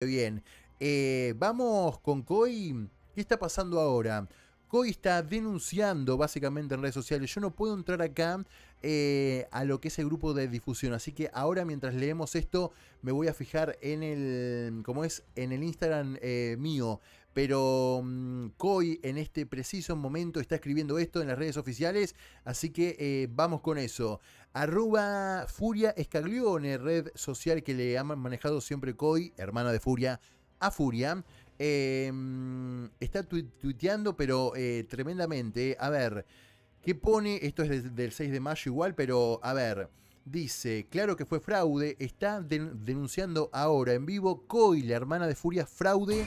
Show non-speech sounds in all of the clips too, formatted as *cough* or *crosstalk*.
Bien, eh, vamos con Koi. ¿Qué está pasando ahora? Koi está denunciando básicamente en redes sociales. Yo no puedo entrar acá eh, a lo que es el grupo de difusión. Así que ahora mientras leemos esto, me voy a fijar en el. cómo es en el Instagram eh, mío. Pero Koi mm, en este preciso momento está escribiendo esto en las redes oficiales, así que eh, vamos con eso. Arroba Furia Escaglione, red social que le ha manejado siempre Coy, hermana de Furia, a Furia. Em, está tuiteando, pero eh, tremendamente. A ver, ¿qué pone? Esto es del 6 de mayo igual, pero a ver. Dice, claro que fue fraude, está denunciando ahora en vivo Coy, la hermana de Furia, fraude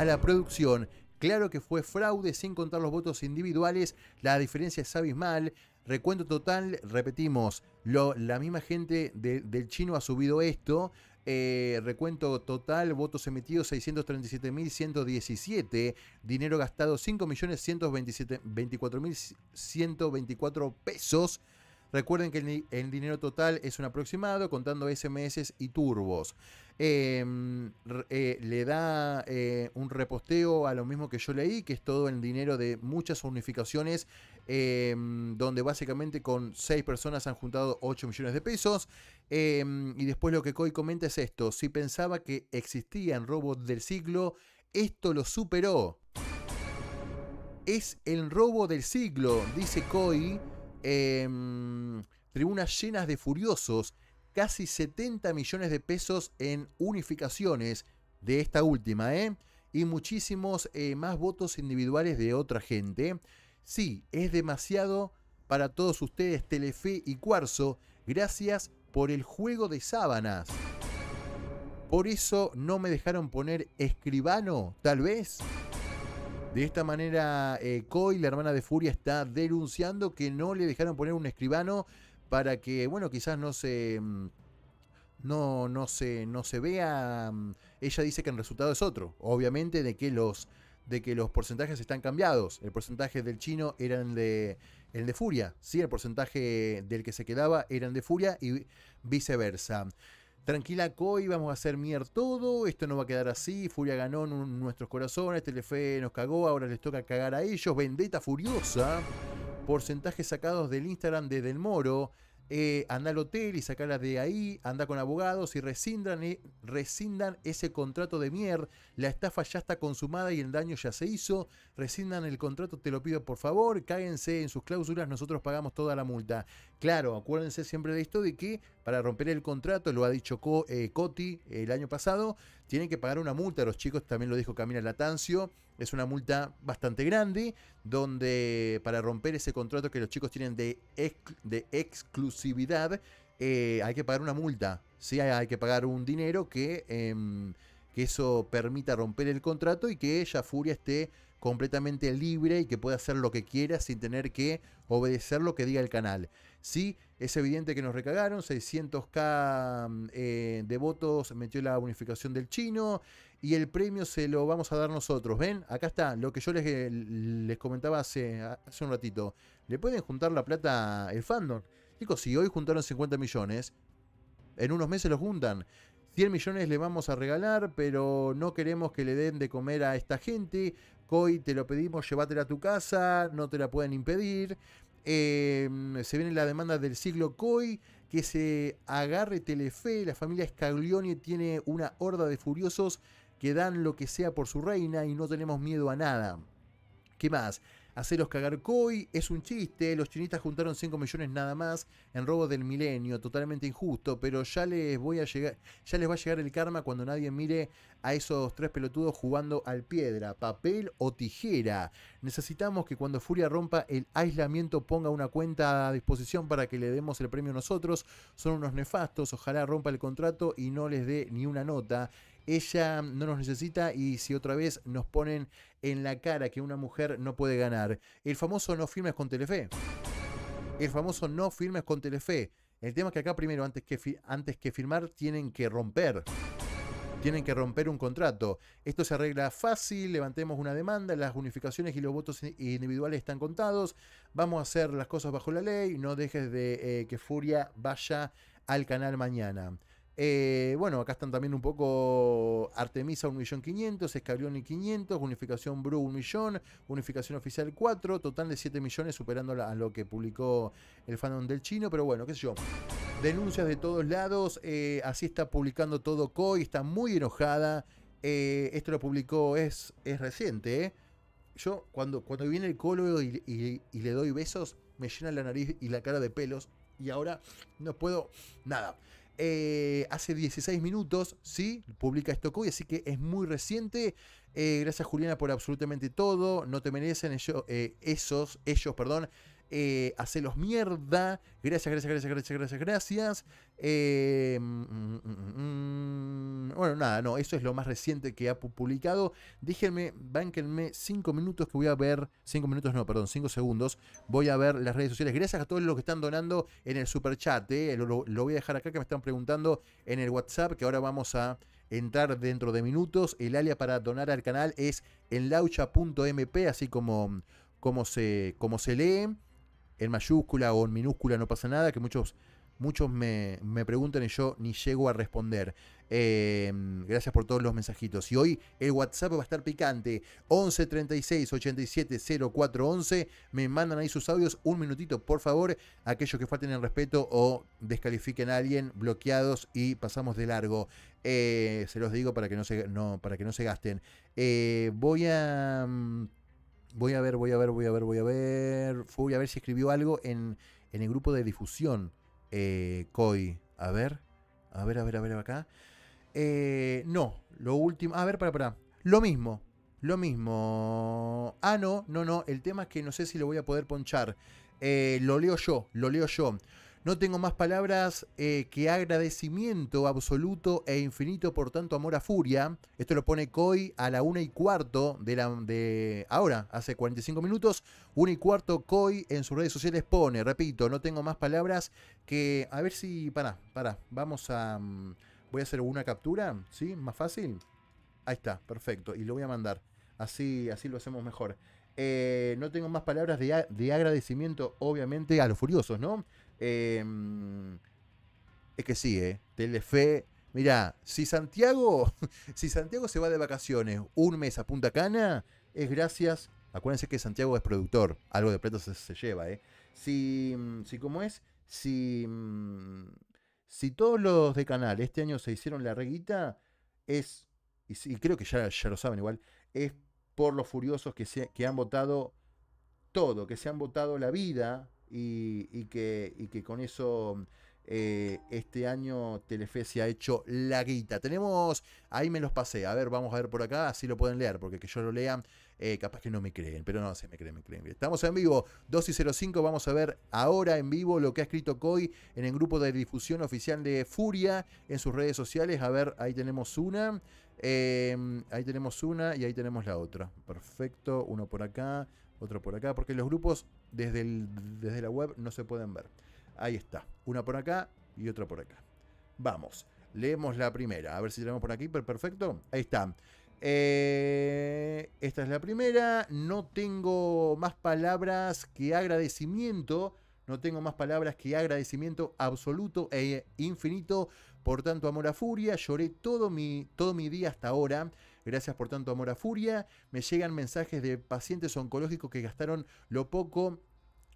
a la producción. Claro que fue fraude sin contar los votos individuales, la diferencia es abismal. Recuento total, repetimos, lo, la misma gente del chino ha subido esto. Eh, recuento total, votos emitidos 637.117, dinero gastado 5.124.124 pesos. Recuerden que el, el dinero total es un aproximado, contando SMS y turbos. Em, eh, le da eh, un reposteo a lo mismo que yo leí, que es todo el dinero de muchas unificaciones, em, donde básicamente con seis personas han juntado 8 millones de pesos. Em, y después lo que Coy comenta es esto, si pensaba que existían robos del siglo, esto lo superó. Es el robo del siglo, dice Coy. tribunas llenas de furiosos casi 70 millones de pesos en unificaciones de esta última, ¿eh? Y muchísimos eh, más votos individuales de otra gente. Sí, es demasiado para todos ustedes, Telefe y Cuarzo. Gracias por el juego de sábanas. Por eso no me dejaron poner escribano, tal vez. De esta manera, eh, Coy, la hermana de Furia, está denunciando que no le dejaron poner un escribano para que, bueno, quizás no se... Mm, no, no, se, no se vea. Mm, ella dice que el resultado es otro. Obviamente de que los, de que los porcentajes están cambiados. El porcentaje del chino era el de, el de Furia, ¿sí? el porcentaje del que se quedaba era el de Furia y viceversa. Tranquila Koi, vamos a hacer mier todo, esto no va a quedar así, Furia ganó nuestros corazones, Telefe nos cagó, ahora les toca cagar a ellos, Vendetta Furiosa porcentajes sacados del Instagram de Del Moro. Eh, anda al hotel y sacala de ahí, anda con abogados y rescindan, eh, rescindan ese contrato de mier, la estafa ya está consumada y el daño ya se hizo, rescindan el contrato, te lo pido por favor, cáguense en sus cláusulas, nosotros pagamos toda la multa. Claro, acuérdense siempre de esto, de que para romper el contrato, lo ha dicho eh, Coti eh, el año pasado, tienen que pagar una multa. Los chicos también lo dijo Camila Latancio. Es una multa bastante grande, donde para romper ese contrato que los chicos tienen de, exclusividad, eh, hay que pagar una multa. Sí, hay, que pagar un dinero que, em, que eso permita romper el contrato y que ella Furia esté completamente libre y que pueda hacer lo que quiera sin tener que obedecer lo que diga el canal. Sí, es evidente que nos recagaron, 600k mm, eh, de votos metió la unificación del chino y el premio se lo vamos a dar nosotros. Ven, acá está lo que yo les, eh, les comentaba hace, hace un ratito. Le pueden juntar la plata el fandom. Chicos, si hoy juntaron 50 millones, en unos meses los juntan. 100 millones le vamos a regalar, pero no queremos que le den de comer a esta gente. Coy, te lo pedimos, llévatela a tu casa, no te la pueden impedir. Em, se viene la demanda del siglo Coy, que se agarre Telefe, la familia Scaglioni tiene una horda de furiosos que dan lo que sea por su reina y no tenemos miedo a nada. ¿Qué más? Haceros cagar cagarcoy es un chiste. Los chinitas juntaron 5 millones nada más en robo del milenio. Totalmente injusto. Pero ya les voy a llegar. Ya les va a llegar el karma cuando nadie mire a esos tres pelotudos jugando al piedra, papel o tijera. Necesitamos que cuando Furia rompa el aislamiento ponga una cuenta a disposición para que le demos el premio nosotros. Son unos nefastos. Ojalá rompa el contrato y no les dé ni una nota ella no nos necesita y si otra vez nos ponen en la cara que una mujer no puede ganar. El famoso no firmes con Telefe. El famoso no firmes con Telefe. El tema es que acá primero, antes que, antes que firmar, tienen que romper. Tienen que romper un contrato. Esto se arregla fácil, levantemos una demanda, las unificaciones y los votos individuales están contados, vamos a hacer las cosas bajo la ley, no dejes de eh, que Furia vaya al canal mañana. Eh, bueno, acá están también un poco Artemisa 1.500.000, y 500, Unificación Bru 1 millón, Unificación Oficial 4, total de 7 millones superando a lo que publicó el fandom del chino, pero bueno, qué sé yo. Denuncias de todos lados, eh, así está publicando todo Koi, está muy enojada. Eh, esto lo publicó, es, es reciente, Yo cuando, cuando viene el colo y le doy besos, me llena la nariz y la cara de pelos y ahora no puedo nada. Eh, hace 16 minutos, sí, publica esto hoy, así que es muy reciente. Eh, gracias Juliana por absolutamente todo. No te merecen ellos, eh, esos, ellos, perdón eh, hacelos mierda, gracias, gracias, gracias, gracias, gracias, gracias. Eh, mm, mm, mm, bueno, nada, no, eso es lo más reciente que ha publicado. Déjenme, bánquenme 5 minutos que voy a ver, 5 minutos no, perdón, 5 segundos, voy a ver las redes sociales. Gracias a todos los que están donando en el super chat, eh. lo, voy a dejar acá que me están preguntando en el WhatsApp, que ahora vamos a entrar dentro de minutos. El alia para donar al canal es enlaucha.mp, así como, como, se, como se lee en mayúscula o en minúscula no pasa nada, que muchos, muchos me, me preguntan y yo ni llego a responder. Em, gracias por todos los mensajitos. Y hoy el WhatsApp va a estar picante. 11 36 87 04 11. Me mandan ahí sus audios. Un minutito, por favor. Aquellos que falten el respeto o descalifiquen a alguien, bloqueados y pasamos de largo. Eh, se los digo para que no se, no, para que no se gasten. Eh, voy a. Mm, Voy a ver, voy a ver, voy a ver, voy a ver. Voy a ver si escribió algo en, el grupo de difusión. Eh, COI. A ver. A ver, a ver, a ver acá. Eh, no, lo último. A ver, para, para. Lo mismo. Lo mismo. Ah, no, no, no. El tema es que no sé si lo voy a poder ponchar. Eh, lo leo yo, lo leo yo. No tengo más palabras eh, que agradecimiento absoluto e infinito por tanto amor a Furia. Esto lo pone Koi a la una y cuarto de, la, de ahora, hace 45 minutos. Una y cuarto Koi en sus redes sociales pone, repito, no tengo más palabras que... A ver si... Pará, pará. Vamos a... Mm, voy a hacer una captura, ¿sí? Más fácil. Ahí está, perfecto. Y lo voy a mandar. Así, así lo hacemos mejor. Eh, no tengo más palabras de agradecimiento, obviamente, a los furiosos, ¿no? Em, es que sí, ¿eh? Telefe. mira si Santiago, *laughs* si Santiago se va de vacaciones un mes a Punta Cana, es gracias. Acuérdense que Santiago es productor, algo de plata se, se lleva, ¿eh? Si, mm, como es, si, mm, si todos los de canal este año se hicieron la reguita, es, y, creo que ya, ya lo saben igual, es por los furiosos que, se, que han votado todo, que se han votado la vida y, que, con eso eh, este año Telefe se ha hecho la guita. Tenemos, ahí me los pasé, a ver, vamos a ver por acá, así lo pueden leer, porque que yo lo lea, eh, capaz que no me creen, pero no sé, me creen, me creen. Estamos en vivo, 2 y 05, vamos a ver ahora en vivo lo que ha escrito Koi en el grupo de difusión oficial de Furia, en sus redes sociales, a ver, ahí tenemos una, eh, ahí tenemos una y ahí tenemos la otra. Perfecto, uno por acá, otro por acá, porque los grupos desde, desde la web no se pueden ver. Ahí está, una por acá y otra por acá. Vamos, leemos la primera, a ver si tenemos por aquí, perfecto. Ahí está. Eh, esta es la primera, no tengo más palabras que agradecimiento. No tengo más palabras que agradecimiento absoluto e infinito por tanto amor a furia. Lloré todo mi, todo mi día hasta ahora. Gracias por tanto amor a Furia. Me llegan mensajes de pacientes oncológicos que gastaron lo poco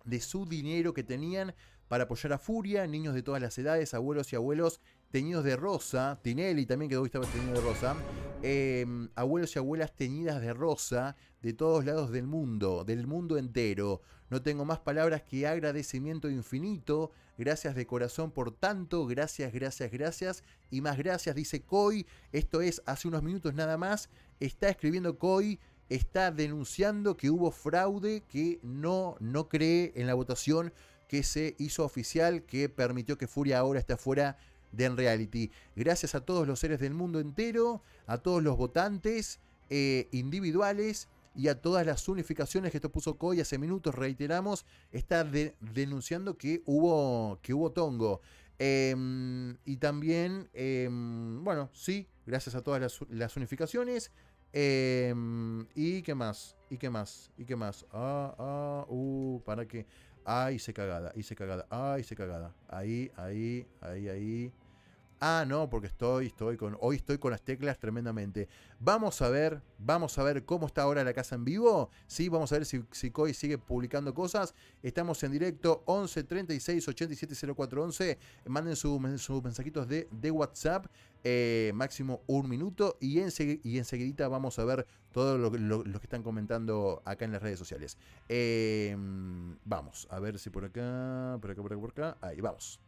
de su dinero que tenían para apoyar a Furia, niños de todas las edades, abuelos y abuelos teñidos de rosa, Tinelli también quedó estaba teñido de rosa, em, abuelos y abuelas teñidas de rosa de todos lados del mundo, del mundo entero. No tengo más palabras que agradecimiento infinito, gracias de corazón por tanto, gracias, gracias, gracias y más gracias, dice Koi, esto es hace unos minutos nada más, está escribiendo Koi, está denunciando que hubo fraude que no, no cree en la votación que se hizo oficial, que permitió que Furia ahora esté fuera en reality. Gracias a todos los seres del mundo entero, a todos los votantes eh, individuales y a todas las unificaciones que esto puso Koi hace minutos, reiteramos, está denunciando que hubo, que hubo tongo. Em, y también, em, bueno, sí, gracias a todas las, unificaciones. Em, ¿Y qué más? ¿Y qué más? ¿Y qué más? Ah, ah, uh, para que. Ay, se cagada, hice cagada, ay, se cagada. Ahí, ahí, ahí, ahí. Ah, no, porque estoy, estoy con, hoy estoy con las teclas tremendamente. Vamos a ver, vamos a ver cómo está ahora la casa en vivo. Sí, vamos a ver si, si Koi sigue publicando cosas. Estamos en directo 11 36 87 0411. Manden sus mensajitos de, de WhatsApp, eh, máximo un minuto. Y, enseguida y vamos a ver todos los lo, que están comentando acá en las redes sociales. Em, vamos, a ver si por acá, por acá, por acá, por acá. Ahí, vamos.